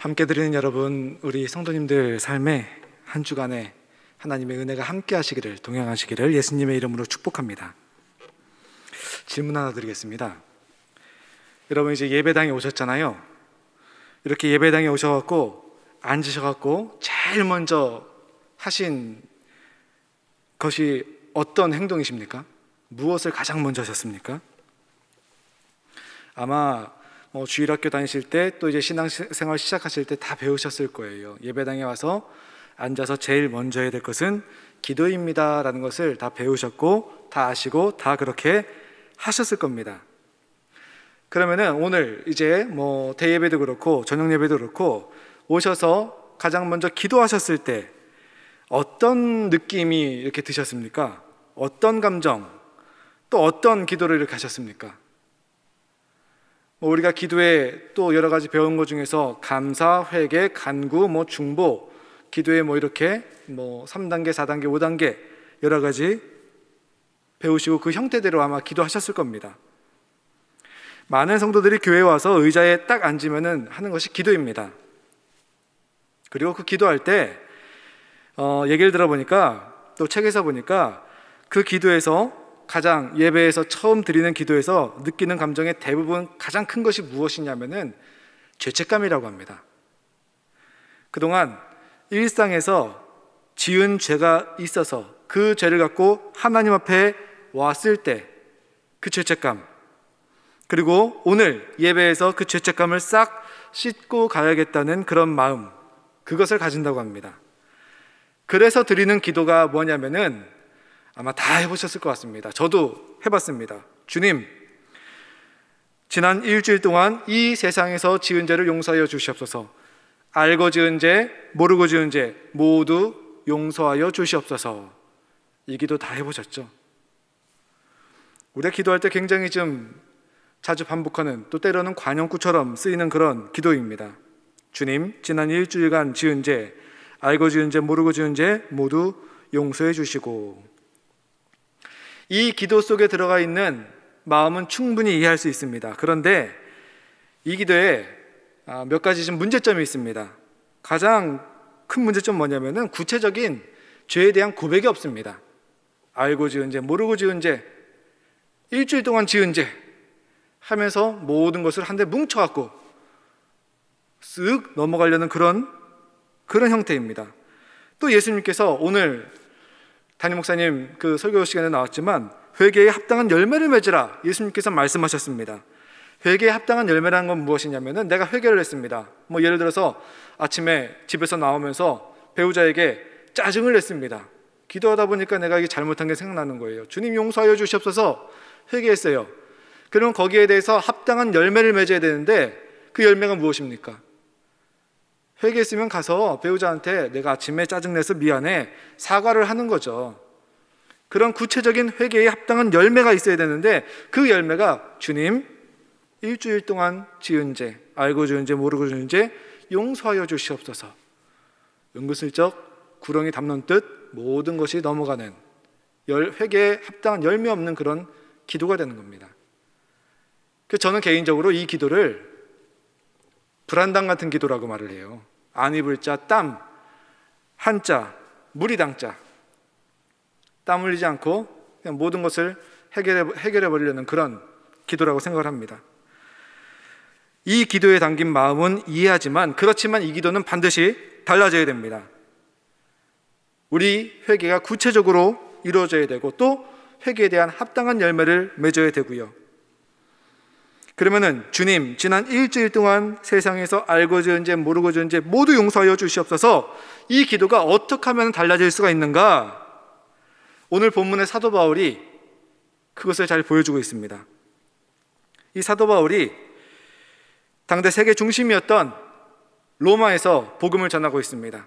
함께 드리는 여러분, 우리 성도님들 삶에 한 주간에 하나님의 은혜가 함께 하시기를 동행하시기를 예수님의 이름으로 축복합니다. 질문 하나 드리겠습니다. 여러분 이제 예배당에 오셨잖아요. 이렇게 예배당에 오셔 갖고 앉으셔 갖고 제일 먼저 하신 것이 어떤 행동이십니까? 무엇을 가장 먼저 하셨습니까? 아마 어, 주일학교 다니실 때 또 이제 신앙생활 시작하실 때 다 배우셨을 거예요. 예배당에 와서 앉아서 제일 먼저 해야 될 것은 기도입니다라는 것을 다 배우셨고 다 아시고 다 그렇게 하셨을 겁니다. 그러면은 오늘 이제 뭐 대예배도 그렇고 저녁 예배도 그렇고 오셔서 가장 먼저 기도하셨을 때 어떤 느낌이 이렇게 드셨습니까? 어떤 감정 또 어떤 기도를 이렇게 하셨습니까? 뭐 우리가 기도에 또 여러 가지 배운 것 중에서 감사, 회개, 간구, 뭐 중보, 기도에 뭐 이렇게 뭐 3단계, 4단계, 5단계 여러 가지 배우시고 그 형태대로 아마 기도하셨을 겁니다. 많은 성도들이 교회 와서 의자에 딱앉으면 하는 것이 기도입니다. 그리고 그 기도할 때 어, 얘기를 들어보니까 또 책에서 보니까 그 기도에서 가장 예배에서 처음 드리는 기도에서 느끼는 감정의 대부분 가장 큰 것이 무엇이냐면은 죄책감이라고 합니다. 그동안 일상에서 지은 죄가 있어서 그 죄를 갖고 하나님 앞에 왔을 때 그 죄책감 그리고 오늘 예배에서 그 죄책감을 싹 씻고 가야겠다는 그런 마음 그것을 가진다고 합니다. 그래서 드리는 기도가 뭐냐면은 아마 다 해보셨을 것 같습니다. 저도 해봤습니다. 주님, 지난 일주일 동안 이 세상에서 지은 죄를 용서하여 주시옵소서. 알고 지은 죄, 모르고 지은 죄 모두 용서하여 주시옵소서. 이 기도 다 해보셨죠? 우리가 기도할 때 굉장히 좀 자주 반복하는 또 때로는 관용구처럼 쓰이는 그런 기도입니다. 주님, 지난 일주일간 지은 죄, 알고 지은 죄, 모르고 지은 죄 모두 용서해 주시고 이 기도 속에 들어가 있는 마음은 충분히 이해할 수 있습니다. 그런데 이 기도에 아, 몇 가지 좀 문제점이 있습니다. 가장 큰 문제점 뭐냐면은 구체적인 죄에 대한 고백이 없습니다. 알고 지은 죄, 모르고 지은 죄, 일주일 동안 지은 죄 하면서 모든 것을 한데 뭉쳐갖고 쓱 넘어가려는 그런 그런 형태입니다. 또 예수님께서 오늘 담임 목사님 그 설교 시간에 나왔지만 회개에 합당한 열매를 맺으라 예수님께서 말씀하셨습니다. 회개에 합당한 열매라는 건 무엇이냐면은 내가 회개를 했습니다. 뭐 예를 들어서 아침에 집에서 나오면서 배우자에게 짜증을 냈습니다. 기도하다 보니까 내가 이게 잘못한 게 생각나는 거예요. 주님 용서하여 주시옵소서 회개했어요. 그러면 거기에 대해서 합당한 열매를 맺어야 되는데 그 열매가 무엇입니까? 회개했으면 가서 배우자한테 내가 아침에 짜증내서 미안해 사과를 하는 거죠. 그런 구체적인 회개에 합당한 열매가 있어야 되는데 그 열매가 주님 일주일 동안 지은 죄 알고 지은 죄 모르고 지은 죄 용서하여 주시옵소서. 은근슬쩍 구렁이 담는 듯 모든 것이 넘어가는 열, 회개에 합당한 열매 없는 그런 기도가 되는 겁니다. 그 저는 개인적으로 이 기도를 불한당 같은 기도라고 말을 해요. 안입을 자, 땀, 한 자, 무리당 자. 땀 흘리지 않고 그냥 모든 것을 해결해, 해결해 버리려는 그런 기도라고 생각을 합니다. 이 기도에 담긴 마음은 이해하지만 그렇지만 이 기도는 반드시 달라져야 됩니다. 우리 회개가 구체적으로 이루어져야 되고 또 회개에 대한 합당한 열매를 맺어야 되고요. 그러면은 주님, 지난 일주일 동안 세상에서 알고 지은지 모르고 지은지 모두 용서하여 주시옵소서. 이 기도가 어떻게 하면 달라질 수가 있는가? 오늘 본문의 사도 바울이 그것을 잘 보여주고 있습니다. 이 사도 바울이 당대 세계 중심이었던 로마에서 복음을 전하고 있습니다.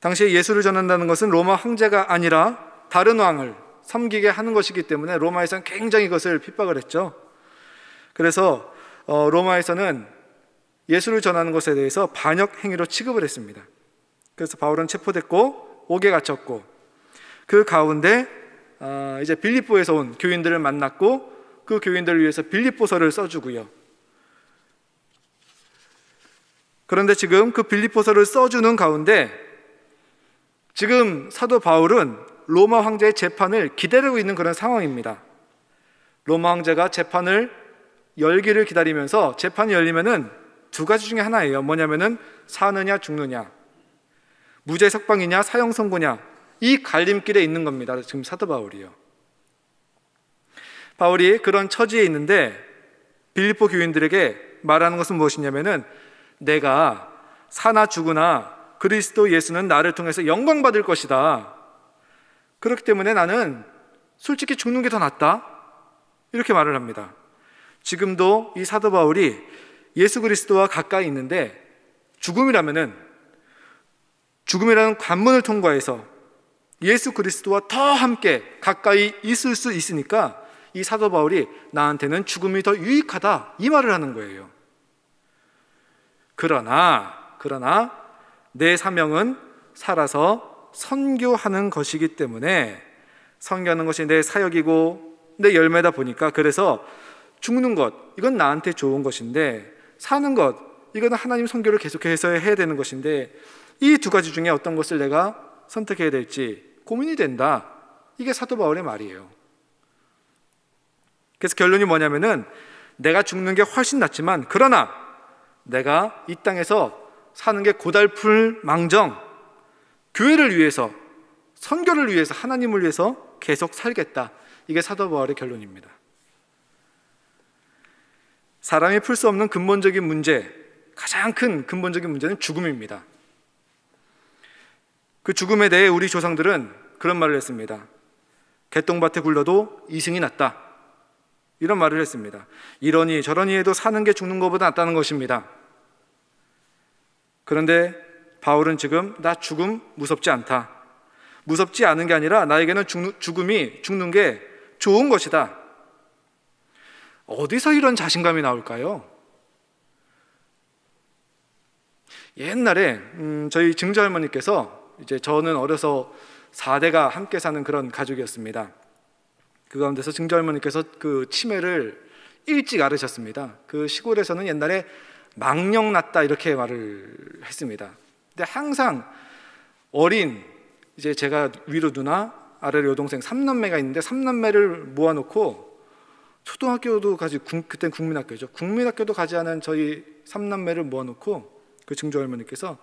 당시에 예수를 전한다는 것은 로마 황제가 아니라 다른 왕을 섬기게 하는 것이기 때문에 로마에서는 굉장히 그것을 핍박을 했죠. 그래서 어, 로마에서는 예수를 전하는 것에 대해서 반역 행위로 취급을 했습니다. 그래서 바울은 체포됐고 옥에 갇혔고 그 가운데 아, 이제 빌립보에서 온 교인들을 만났고 그 교인들을 위해서 빌립보서를 써주고요. 그런데 지금 그 빌립보서를 써주는 가운데 지금 사도 바울은 로마 황제의 재판을 기다리고 있는 그런 상황입니다. 로마 황제가 재판을 열기를 기다리면서 재판이 열리면은 두 가지 중에 하나예요. 뭐냐면은 사느냐 죽느냐, 무죄 석방이냐 사형 선고냐 이 갈림길에 있는 겁니다. 지금 사도 바울이요. 바울이 그런 처지에 있는데 빌립보 교인들에게 말하는 것은 무엇이냐면은 내가 사나 죽으나 그리스도 예수는 나를 통해서 영광 받을 것이다. 그렇기 때문에 나는 솔직히 죽는 게 더 낫다. 이렇게 말을 합니다. 지금도 이 사도 바울이 예수 그리스도와 가까이 있는데 죽음이라면은 죽음이라는 관문을 통과해서 예수 그리스도와 더 함께 가까이 있을 수 있으니까 이 사도 바울이 나한테는 죽음이 더 유익하다 이 말을 하는 거예요. 그러나 그러나 내 사명은 살아서 선교하는 것이기 때문에 선교하는 것이 내 사역이고 내 열매다 보니까 그래서 죽는 것, 이건 나한테 좋은 것인데, 사는 것, 이건 하나님 선교를 계속해서 해야 되는 것인데, 이 두 가지 중에 어떤 것을 내가 선택해야 될지 고민이 된다. 이게 사도 바울의 말이에요. 그래서 결론이 뭐냐면은 내가 죽는 게 훨씬 낫지만 그러나 내가 이 땅에서 사는 게고달풀 망정 교회를 위해서 선교를 위해서 하나님을 위해서 계속 살겠다. 이게 사도 바울의 결론입니다. 사람이 풀 수 없는 근본적인 문제, 가장 큰 근본적인 문제는 죽음입니다. 그 죽음에 대해 우리 조상들은 그런 말을 했습니다. 개똥밭에 굴러도 이승이 낫다. 이런 말을 했습니다. 이러니 저러니 해도 사는 게 죽는 것보다 낫다는 것입니다. 그런데 바울은 지금 나 죽음 무섭지 않다. 무섭지 않은 게 아니라 나에게는 죽, 죽음이 죽는 게 좋은 것이다. 어디서 이런 자신감이 나올까요? 옛날에 음, 저희 증조할머니께서 이제 저는 어려서 4대가 함께 사는 그런 가족이었습니다. 그 가운데서 증조할머니께서 그 치매를 일찍 앓으셨습니다. 그 시골에서는 옛날에 망령 났다 이렇게 말을 했습니다. 근데 항상 어린 이제 제가 위로 누나 아래로 여동생 삼남매가 있는데 삼남매를 모아놓고 초등학교도 가지 그땐 국민학교죠. 국민학교도 가지 않은 저희 삼남매를 모아놓고 그 증조 할머니께서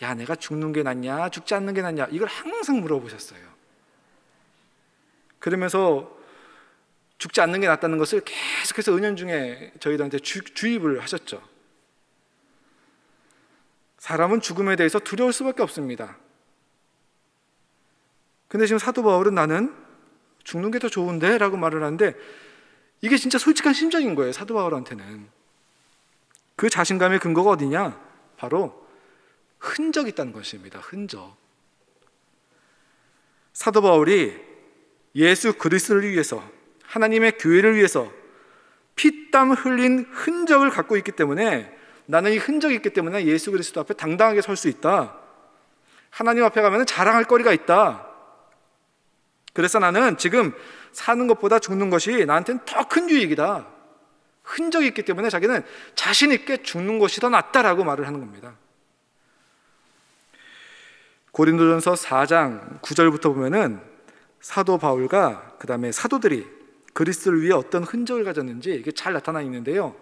야 내가 죽는 게 낫냐 죽지 않는 게 낫냐 이걸 항상 물어보셨어요. 그러면서 죽지 않는 게 낫다는 것을 계속해서 은연중에 저희들한테 주, 주입을 하셨죠. 사람은 죽음에 대해서 두려울 수밖에 없습니다. 근데 지금 사도 바울은 나는 죽는 게 더 좋은데 라고 말을 하는데 이게 진짜 솔직한 심정인 거예요. 사도 바울한테는. 그 자신감의 근거가 어디냐? 바로 흔적이 있다는 것입니다. 흔적. 사도 바울이 예수 그리스도를 위해서 하나님의 교회를 위해서 피땀 흘린 흔적을 갖고 있기 때문에 나는 이 흔적이 있기 때문에 예수 그리스도 앞에 당당하게 설 수 있다. 하나님 앞에 가면 자랑할 거리가 있다. 그래서 나는 지금 사는 것보다 죽는 것이 나한테는 더 큰 유익이다. 흔적이 있기 때문에 자기는 자신 있게 죽는 것이 더 낫다라고 말을 하는 겁니다. 고린도전서 4장 9절부터 보면은 사도 바울과 그다음에 사도들이 그리스도를 위해 어떤 흔적을 가졌는지 이게 잘 나타나 있는데요.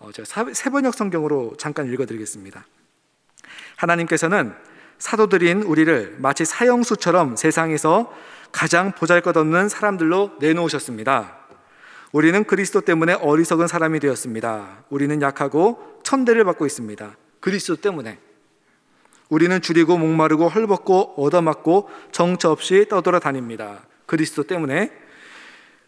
어, 제가 세번역 성경으로 잠깐 읽어드리겠습니다. 하나님께서는 사도들인 우리를 마치 사형수처럼 세상에서 가장 보잘것없는 사람들로 내놓으셨습니다. 우리는 그리스도 때문에 어리석은 사람이 되었습니다. 우리는 약하고 천대를 받고 있습니다. 그리스도 때문에. 우리는 줄이고 목마르고 헐벗고 얻어맞고 정처 없이 떠돌아 다닙니다. 그리스도 때문에.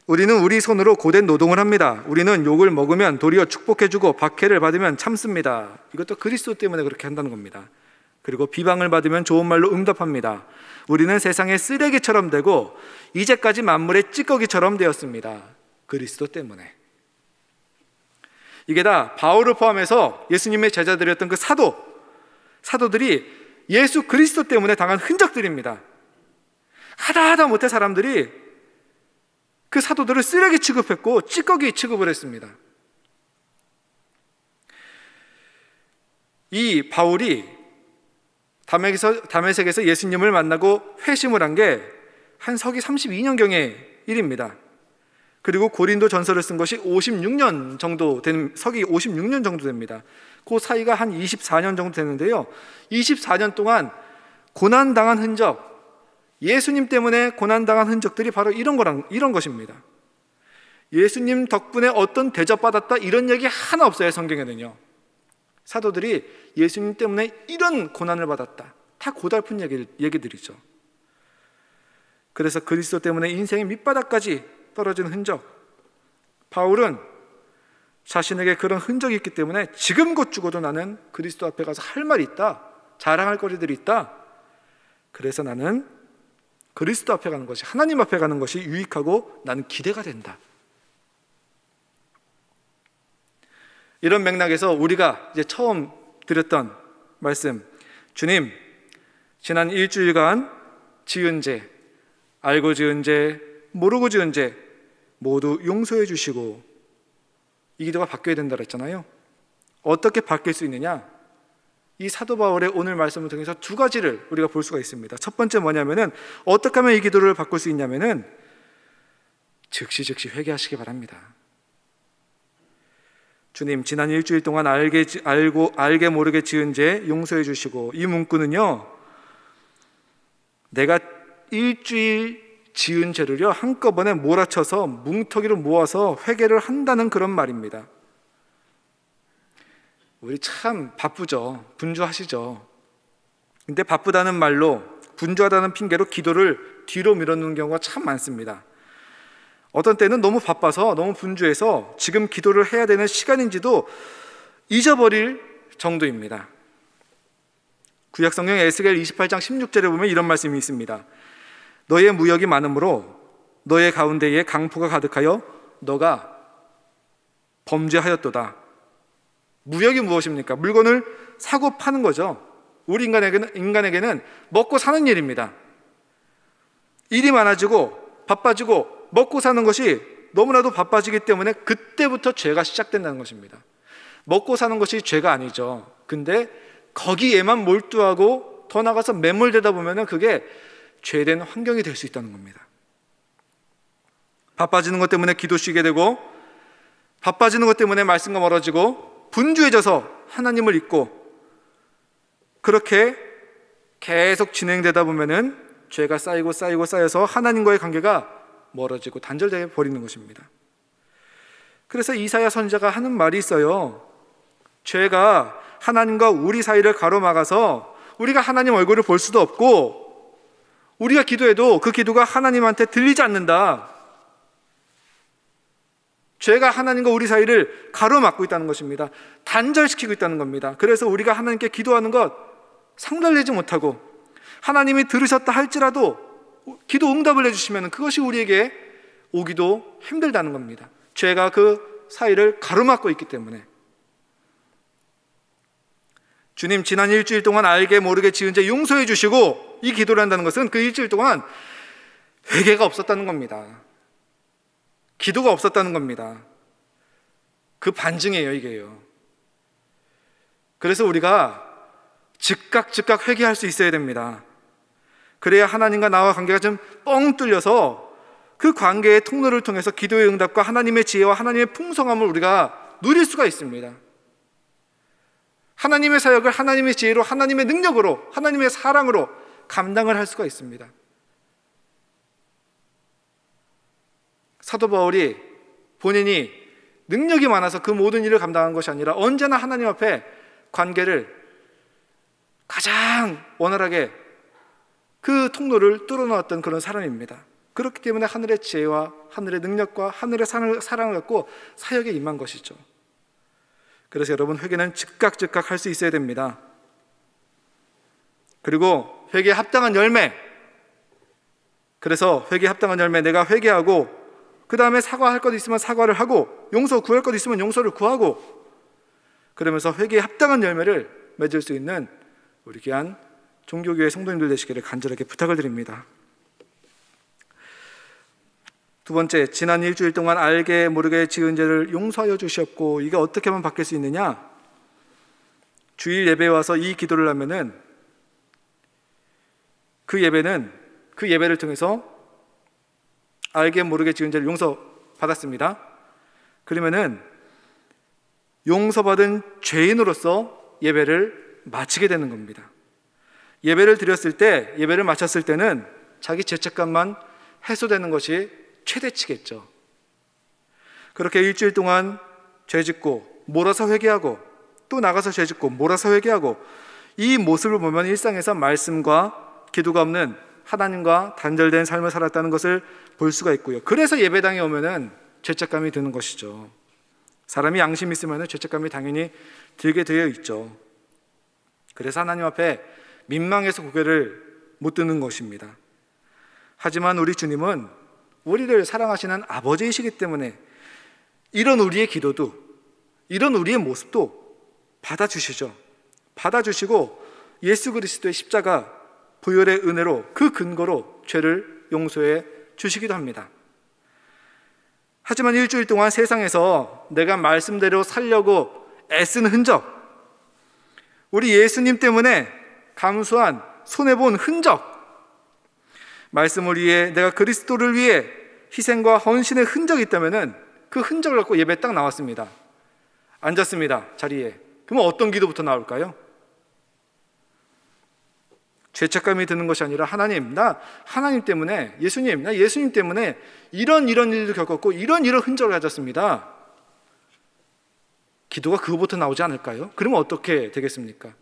우리는 우리 손으로 고된 노동을 합니다. 우리는 욕을 먹으면 도리어 축복해주고 박해를 받으면 참습니다. 이것도 그리스도 때문에 그렇게 한다는 겁니다. 그리고 비방을 받으면 좋은 말로 응답합니다. 우리는 세상의 쓰레기처럼 되고 이제까지 만물의 찌꺼기처럼 되었습니다. 그리스도 때문에. 이게 다 바울을 포함해서 예수님의 제자들이었던 그 사도, 사도들이 예수 그리스도 때문에 당한 흔적들입니다. 하다 하다 못해 사람들이 그 사도들을 쓰레기 취급했고 찌꺼기 취급을 했습니다. 이 바울이 담에서 담에색에서 예수님을 만나고 회심을 한 게 한 서기 32년경의 일입니다. 그리고 고린도 전서를 쓴 것이 56년 정도 된 서기 56년 정도 됩니다. 그 사이가 한 24년 정도 되는데요. 24년 동안 고난 당한 흔적, 예수님 때문에 고난 당한 흔적들이 바로 이런 거랑 이런 것입니다. 예수님 덕분에 어떤 대접받았다 이런 얘기 하나 없어요 성경에는요. 사도들이 예수님 때문에 이런 고난을 받았다. 다 고달픈 얘기, 얘기들이죠. 그래서 그리스도 때문에 인생의 밑바닥까지 떨어진 흔적. 바울은 자신에게 그런 흔적이 있기 때문에 지금 곧 죽어도 나는 그리스도 앞에 가서 할 말이 있다. 자랑할 거리들이 있다. 그래서 나는 그리스도 앞에 가는 것이 하나님 앞에 가는 것이 유익하고 나는 기대가 된다. 이런 맥락에서 우리가 이제 처음 드렸던 말씀, 주님, 지난 일주일간 지은 죄, 알고 지은 죄, 모르고 지은 죄 모두 용서해 주시고 이 기도가 바뀌어야 된다 고했잖아요 어떻게 바뀔 수 있느냐? 이 사도 바울의 오늘 말씀을 통해서 두 가지를 우리가 볼 수가 있습니다. 첫 번째 뭐냐면은 어떻게 하면 이 기도를 바꿀 수 있냐면은 즉시 즉시 회개하시기 바랍니다. 주님, 지난 일주일 동안 알게, 알고, 알게 모르게 지은 죄 용서해 주시고, 이 문구는요, 내가 일주일 지은 죄를요, 한꺼번에 몰아쳐서 뭉터기로 모아서 회개를 한다는 그런 말입니다. 우리 참 바쁘죠. 분주하시죠. 근데 바쁘다는 말로, 분주하다는 핑계로 기도를 뒤로 밀어놓는 경우가 참 많습니다. 어떤 때는 너무 바빠서 너무 분주해서 지금 기도를 해야 되는 시간인지도 잊어버릴 정도입니다. 구약 성경 에스겔 28장 16절에 보면 이런 말씀이 있습니다. 너의 무역이 많으므로 너의 가운데에 강포가 가득하여 너가 범죄하였도다. 무역이 무엇입니까? 물건을 사고 파는 거죠. 우리 인간에게는 인간에게는 먹고 사는 일입니다. 일이 많아지고 바빠지고 먹고 사는 것이 너무나도 바빠지기 때문에 그때부터 죄가 시작된다는 것입니다. 먹고 사는 것이 죄가 아니죠. 근데 거기에만 몰두하고 더 나가서 매몰되다 보면 그게 죄된 환경이 될 수 있다는 겁니다. 바빠지는 것 때문에 기도 쉬게 되고 바빠지는 것 때문에 말씀과 멀어지고 분주해져서 하나님을 잊고 그렇게 계속 진행되다 보면은 죄가 쌓이고 쌓이고 쌓여서 하나님과의 관계가 멀어지고 단절되어 버리는 것입니다. 그래서 이사야 선자가 하는 말이 있어요. 죄가 하나님과 우리 사이를 가로막아서 우리가 하나님 얼굴을 볼 수도 없고 우리가 기도해도 그 기도가 하나님한테 들리지 않는다. 죄가 하나님과 우리 사이를 가로막고 있다는 것입니다. 단절시키고 있다는 겁니다. 그래서 우리가 하나님께 기도하는 것 상달되지 못하고 하나님이 들으셨다 할지라도 기도 응답을 해주시면 그것이 우리에게 오기도 힘들다는 겁니다. 죄가 그 사이를 가로막고 있기 때문에. 주님, 지난 일주일 동안 알게 모르게 지은 죄 용서해 주시고 이 기도를 한다는 것은 그 일주일 동안 회개가 없었다는 겁니다. 기도가 없었다는 겁니다. 그 반증이에요, 이게요. 그래서 우리가 즉각 즉각 회개할 수 있어야 됩니다. 그래야 하나님과 나와 관계가 좀 뻥 뚫려서 그 관계의 통로를 통해서 기도의 응답과 하나님의 지혜와 하나님의 풍성함을 우리가 누릴 수가 있습니다. 하나님의 사역을 하나님의 지혜로, 하나님의 능력으로, 하나님의 사랑으로 감당을 할 수가 있습니다. 사도 바울이 본인이 능력이 많아서 그 모든 일을 감당한 것이 아니라 언제나 하나님 앞에 관계를 가장 원활하게 그 통로를 뚫어놓았던 그런 사람입니다. 그렇기 때문에 하늘의 지혜와 하늘의 능력과 하늘의 사랑을 갖고 사역에 임한 것이죠. 그래서 여러분 회개는 즉각 즉각 할 수 있어야 됩니다. 그리고 회개에 합당한 열매. 그래서 회개에 합당한 열매 내가 회개하고 그 다음에 사과할 것 있으면 사과를 하고 용서 구할 것 있으면 용서를 구하고 그러면서 회개에 합당한 열매를 맺을 수 있는 우리 귀한 종교교회 성도님들 되시기를 간절하게 부탁을 드립니다. 두 번째, 지난 일주일 동안 알게 모르게 지은 죄를 용서하여 주셨고 이게 어떻게 하면 바뀔 수 있느냐? 주일 예배 와서 이 기도를 하면은 그 예배는 그 예배를 통해서 알게 모르게 지은 죄를 용서 받았습니다. 그러면은 용서받은 죄인으로서 예배를 마치게 되는 겁니다. 예배를 드렸을 때 예배를 마쳤을 때는 자기 죄책감만 해소되는 것이 최대치겠죠. 그렇게 일주일 동안 죄짓고 몰아서 회개하고 또 나가서 죄짓고 몰아서 회개하고 이 모습을 보면 일상에서 말씀과 기도가 없는 하나님과 단절된 삶을 살았다는 것을 볼 수가 있고요. 그래서 예배당에 오면은 죄책감이 드는 것이죠. 사람이 양심 있으면 죄책감이 당연히 들게 되어 있죠. 그래서 하나님 앞에 민망해서 고개를 못 드는 것입니다. 하지만 우리 주님은 우리를 사랑하시는 아버지이시기 때문에 이런 우리의 기도도 이런 우리의 모습도 받아주시죠. 받아주시고 예수 그리스도의 십자가 보혈의 은혜로 그 근거로 죄를 용서해 주시기도 합니다. 하지만 일주일 동안 세상에서 내가 말씀대로 살려고 애쓴 흔적, 우리 예수님 때문에 감수한 손해본 흔적 말씀을 위해 내가 그리스도를 위해 희생과 헌신의 흔적이 있다면은 그 흔적을 갖고 예배 딱 나왔습니다. 앉았습니다. 자리에. 그러 어떤 기도부터 나올까요? 죄책감이 드는 것이 아니라 하나님, 나 하나님 때문에 예수님, 나 예수님 때문에 이런 이런 일도 겪었고 이런 이런 흔적을 가졌습니다. 기도가 그거부터 나오지 않을까요? 그러면 어떻게 되겠습니까?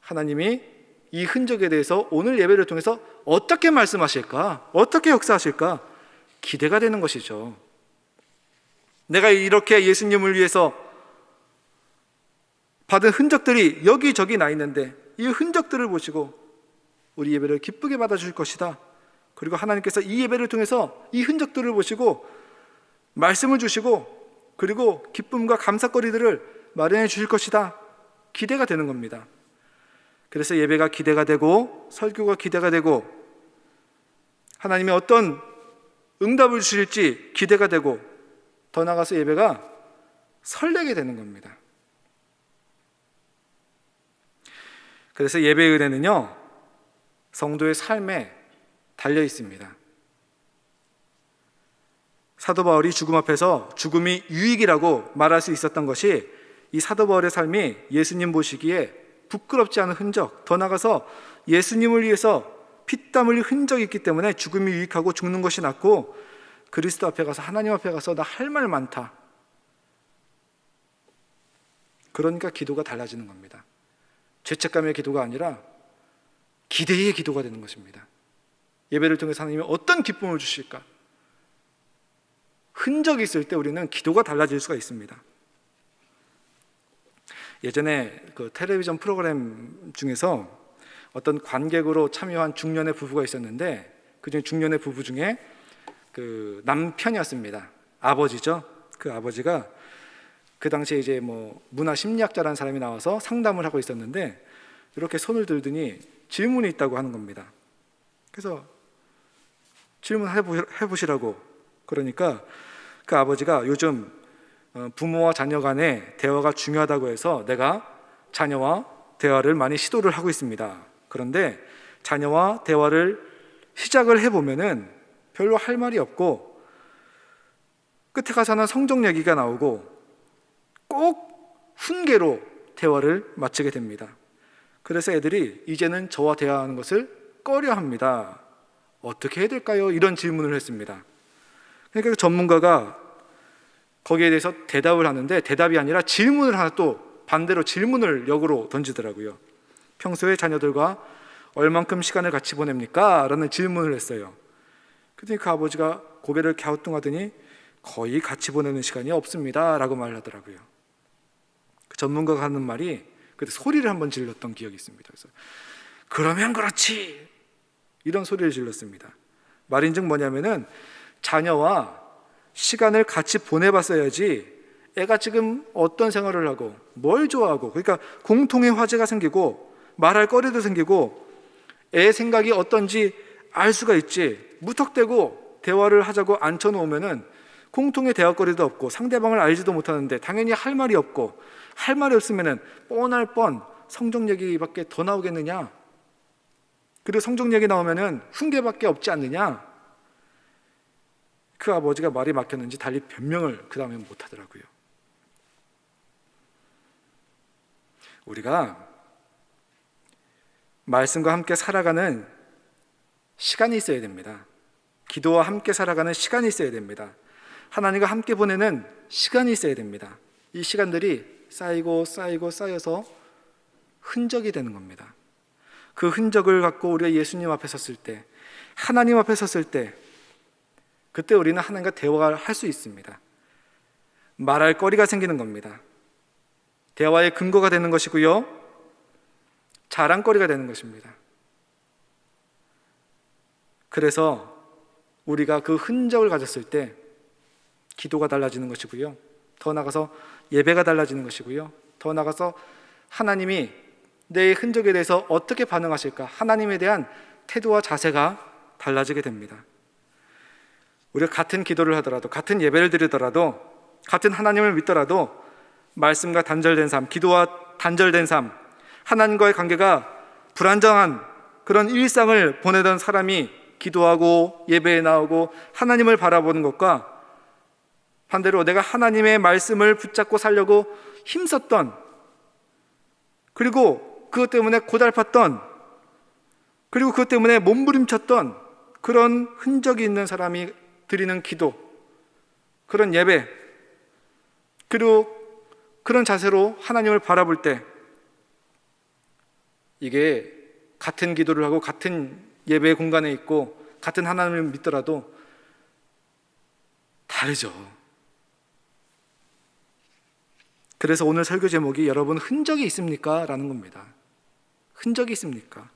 하나님이 이 흔적에 대해서 오늘 예배를 통해서 어떻게 말씀하실까? 어떻게 역사하실까? 기대가 되는 것이죠. 내가 이렇게 예수님을 위해서 받은 흔적들이 여기저기 나 있는데 이 흔적들을 보시고 우리 예배를 기쁘게 받아주실 것이다. 그리고 하나님께서 이 예배를 통해서 이 흔적들을 보시고 말씀을 주시고 그리고 기쁨과 감사거리들을 마련해 주실 것이다. 기대가 되는 겁니다. 그래서 예배가 기대가 되고 설교가 기대가 되고 하나님의 어떤 응답을 주실지 기대가 되고 더 나가서 아 예배가 설레게 되는 겁니다. 그래서 예배의 은혜는요, 성도의 삶에 달려 있습니다. 사도 바울이 죽음 앞에서 죽음이 유익이라고 말할 수 있었던 것이 이 사도 바울의 삶이 예수님 보시기에 부끄럽지 않은 흔적, 더 나아가서 예수님을 위해서 피땀 흘린 흔적이 있기 때문에 죽음이 유익하고 죽는 것이 낫고 그리스도 앞에 가서 하나님 앞에 가서 나 할 말 많다. 그러니까 기도가 달라지는 겁니다. 죄책감의 기도가 아니라 기대의 기도가 되는 것입니다. 예배를 통해서 하나님이 어떤 기쁨을 주실까? 흔적이 있을 때 우리는 기도가 달라질 수가 있습니다. 예전에 그 텔레비전 프로그램 중에서 어떤 관객으로 참여한 중년의 부부가 있었는데 그중에 중년의 부부 중에 그 남편이었습니다. 아버지죠. 그 아버지가 그 당시에 이제 뭐 문화 심리학자라는 사람이 나와서 상담을 하고 있었는데 이렇게 손을 들더니 질문이 있다고 하는 겁니다. 그래서 질문해 보시라고 그러니까 그 아버지가 요즘 어, 부모와 자녀 간의 대화가 중요하다고 해서 내가 자녀와 대화를 많이 시도를 하고 있습니다. 그런데 자녀와 대화를 시작을 해보면은 별로 할 말이 없고 끝에 가서는 성적 얘기가 나오고 꼭 훈계로 대화를 마치게 됩니다. 그래서 애들이 이제는 저와 대화하는 것을 꺼려 합니다. 어떻게 해야 될까요? 이런 질문을 했습니다. 그러니까 전문가가 거기에 대해서 대답을 하는데 대답이 아니라 질문을 하나 또 반대로 질문을 역으로 던지더라고요. 평소에 자녀들과 얼만큼 시간을 같이 보냅니까? 라는 질문을 했어요. 그랬더니 그 아버지가 고개를 갸우뚱하더니 거의 같이 보내는 시간이 없습니다. 라고 말 하더라고요. 그 전문가가 하는 말이 그때 소리를 한번 질렀던 기억이 있습니다. 그래서 그러면 그렇지! 이런 소리를 질렀습니다. 말인즉 뭐냐면은 자녀와 시간을 같이 보내봤어야지 애가 지금 어떤 생활을 하고 뭘 좋아하고 그러니까 공통의 화제가 생기고 말할 거리도 생기고 애 생각이 어떤지 알 수가 있지 무턱대고 대화를 하자고 앉혀놓으면은 공통의 대화거리도 없고 상대방을 알지도 못하는데 당연히 할 말이 없고 할 말이 없으면은 뻔할 뻔 성적 얘기밖에 더 나오겠느냐 그리고 성적 얘기 나오면은 훈계밖에 없지 않느냐 그 아버지가 말이 막혔는지 달리 변명을 그 다음에 못 하더라고요. 우리가 말씀과 함께 살아가는 시간이 있어야 됩니다. 기도와 함께 살아가는 시간이 있어야 됩니다. 하나님과 함께 보내는 시간이 있어야 됩니다. 이 시간들이 쌓이고 쌓이고 쌓여서 흔적이 되는 겁니다. 그 흔적을 갖고 우리가 예수님 앞에 섰을 때, 하나님 앞에 섰을 때, 그때 우리는 하나님과 대화를 할 수 있습니다. 말할 거리가 생기는 겁니다. 대화의 근거가 되는 것이고요. 자랑거리가 되는 것입니다. 그래서 우리가 그 흔적을 가졌을 때 기도가 달라지는 것이고요. 더 나가서 예배가 달라지는 것이고요. 더 나가서 하나님이 내 흔적에 대해서 어떻게 반응하실까? 하나님에 대한 태도와 자세가 달라지게 됩니다. 우리가 같은 기도를 하더라도 같은 예배를 드리더라도 같은 하나님을 믿더라도 말씀과 단절된 삶, 기도와 단절된 삶, 하나님과의 관계가 불안정한 그런 일상을 보내던 사람이 기도하고 예배에 나오고 하나님을 바라보는 것과 반대로 내가 하나님의 말씀을 붙잡고 살려고 힘썼던 그리고 그것 때문에 고달팠던 그리고 그것 때문에 몸부림쳤던 그런 흔적이 있는 사람이 드리는 기도, 그런 예배, 그리고 그런 자세로 하나님을 바라볼 때 이게 같은 기도를 하고 같은 예배 공간에 있고 같은 하나님을 믿더라도 다르죠. 그래서 오늘 설교 제목이 여러분 흔적이 있습니까? 라는 겁니다. 흔적이 있습니까?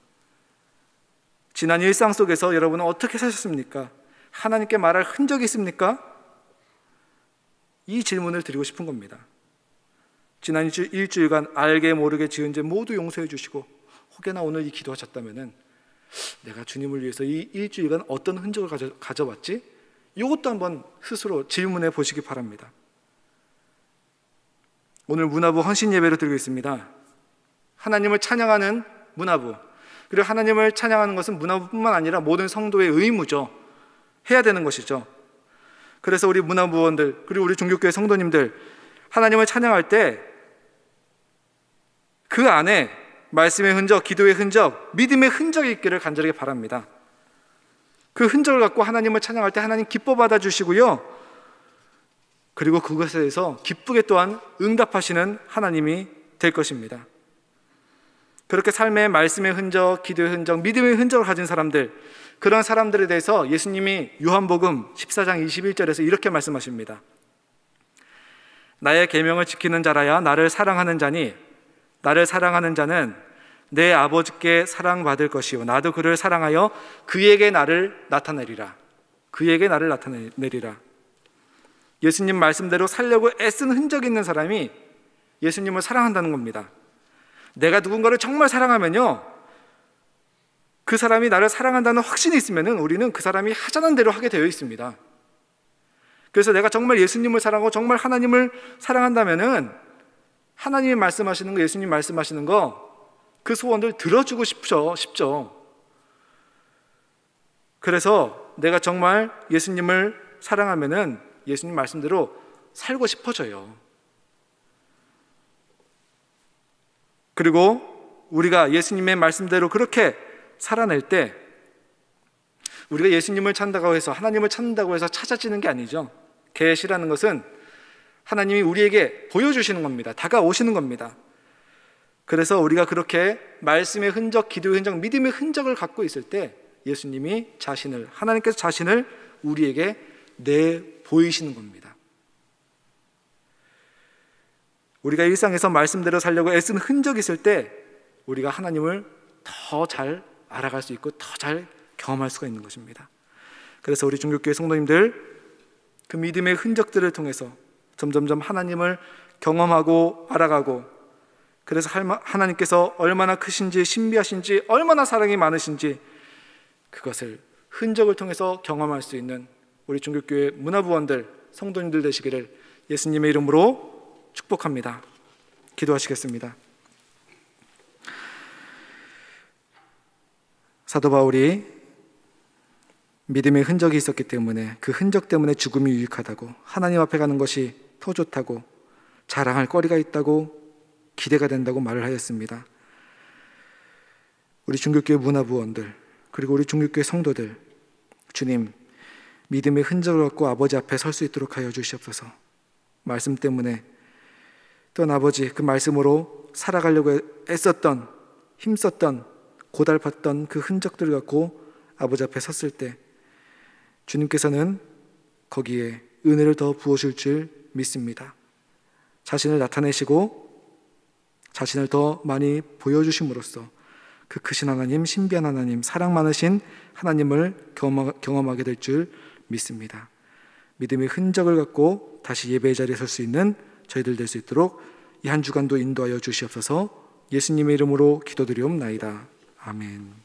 지난 일상 속에서 여러분은 어떻게 사셨습니까? 하나님께 말할 흔적이 있습니까? 이 질문을 드리고 싶은 겁니다. 지난 일주, 일간 알게 모르게 지은 죄 모두 용서해 주시고 혹여나 오늘 이 기도하셨다면은 내가 주님을 위해서 이 일주일간 어떤 흔적을 가져, 가져왔지? 이것도 한번 스스로 질문해 보시기 바랍니다. 오늘 문화부 헌신 예배를 드리고 있습니다. 하나님을 찬양하는 문화부. 그리고 하나님을 찬양하는 것은 문화부뿐만 아니라 모든 성도의 의무죠. 해야 되는 것이죠. 그래서 우리 문화무원들 그리고 우리 종교교회 성도님들 하나님을 찬양할 때 그 안에 말씀의 흔적, 기도의 흔적, 믿음의 흔적이 있기를 간절히 바랍니다. 그 흔적을 갖고 하나님을 찬양할 때 하나님 기뻐 받아 주시고요. 그리고 그것에 대해서 기쁘게 또한 응답하시는 하나님이 될 것입니다. 그렇게 삶의 말씀의 흔적, 기도의 흔적, 믿음의 흔적을 가진 사람들, 그런 사람들에 대해서 예수님이 요한복음 14장 21절에서 이렇게 말씀하십니다. 나의 계명을 지키는 자라야 나를 사랑하는 자니 나를 사랑하는 자는 내 아버지께 사랑받을 것이요 나도 그를 사랑하여 그에게 나를 나타내리라. 그에게 나를 나타내리라. 예수님 말씀대로 살려고 애쓴 흔적 있는 사람이 예수님을 사랑한다는 겁니다. 내가 누군가를 정말 사랑하면요. 그 사람이 나를 사랑한다는 확신이 있으면 우리는 그 사람이 하자는 대로 하게 되어 있습니다. 그래서 내가 정말 예수님을 사랑하고 정말 하나님을 사랑한다면 하나님이 말씀하시는 거, 예수님 말씀하시는 거, 그 소원을 들어주고 싶죠, 싶죠. 그래서 내가 정말 예수님을 사랑하면 예수님 말씀대로 살고 싶어져요. 그리고 우리가 예수님의 말씀대로 그렇게 살아낼 때 우리가 예수님을 찾는다고 해서 하나님을 찾는다고 해서 찾아지는 게 아니죠. 계시라는 것은 하나님이 우리에게 보여주시는 겁니다. 다가오시는 겁니다. 그래서 우리가 그렇게 말씀의 흔적, 기도의 흔적, 믿음의 흔적을 갖고 있을 때 예수님이 자신을 하나님께서 자신을 우리에게 내 보이시는 겁니다. 우리가 일상에서 말씀대로 살려고 애쓴 흔적이 있을 때 우리가 하나님을 더잘 알아갈 수 있고 더 잘 경험할 수가 있는 것입니다. 그래서 우리 중교교회 성도님들 그 믿음의 흔적들을 통해서 점점점 하나님을 경험하고 알아가고 그래서 하나님께서 얼마나 크신지 신비하신지 얼마나 사랑이 많으신지 그것을 흔적을 통해서 경험할 수 있는 우리 중교교회 문화부원들 성도님들 되시기를 예수님의 이름으로 축복합니다. 기도하시겠습니다. 사도 바울이 믿음의 흔적이 있었기 때문에 그 흔적 때문에 죽음이 유익하다고 하나님 앞에 가는 것이 더 좋다고 자랑할 거리가 있다고 기대가 된다고 말을 하였습니다. 우리 중교교회 문화부원들 그리고 우리 중교교회 성도들 주님 믿음의 흔적을 얻고 아버지 앞에 설 수 있도록 하여 주시옵소서. 말씀 때문에 또한 아버지 그 말씀으로 살아가려고 애썼던 힘썼던 고달팠던 그 흔적들을 갖고 아버지 앞에 섰을 때 주님께서는 거기에 은혜를 더 부어줄 줄 믿습니다. 자신을 나타내시고 자신을 더 많이 보여주심으로써 그 크신 하나님, 신비한 하나님, 사랑 많으신 하나님을 경험하게 될 줄 믿습니다. 믿음의 흔적을 갖고 다시 예배의 자리에 설 수 있는 저희들 될 수 있도록 이 한 주간도 인도하여 주시옵소서 예수님의 이름으로 기도드리옵나이다. 아멘.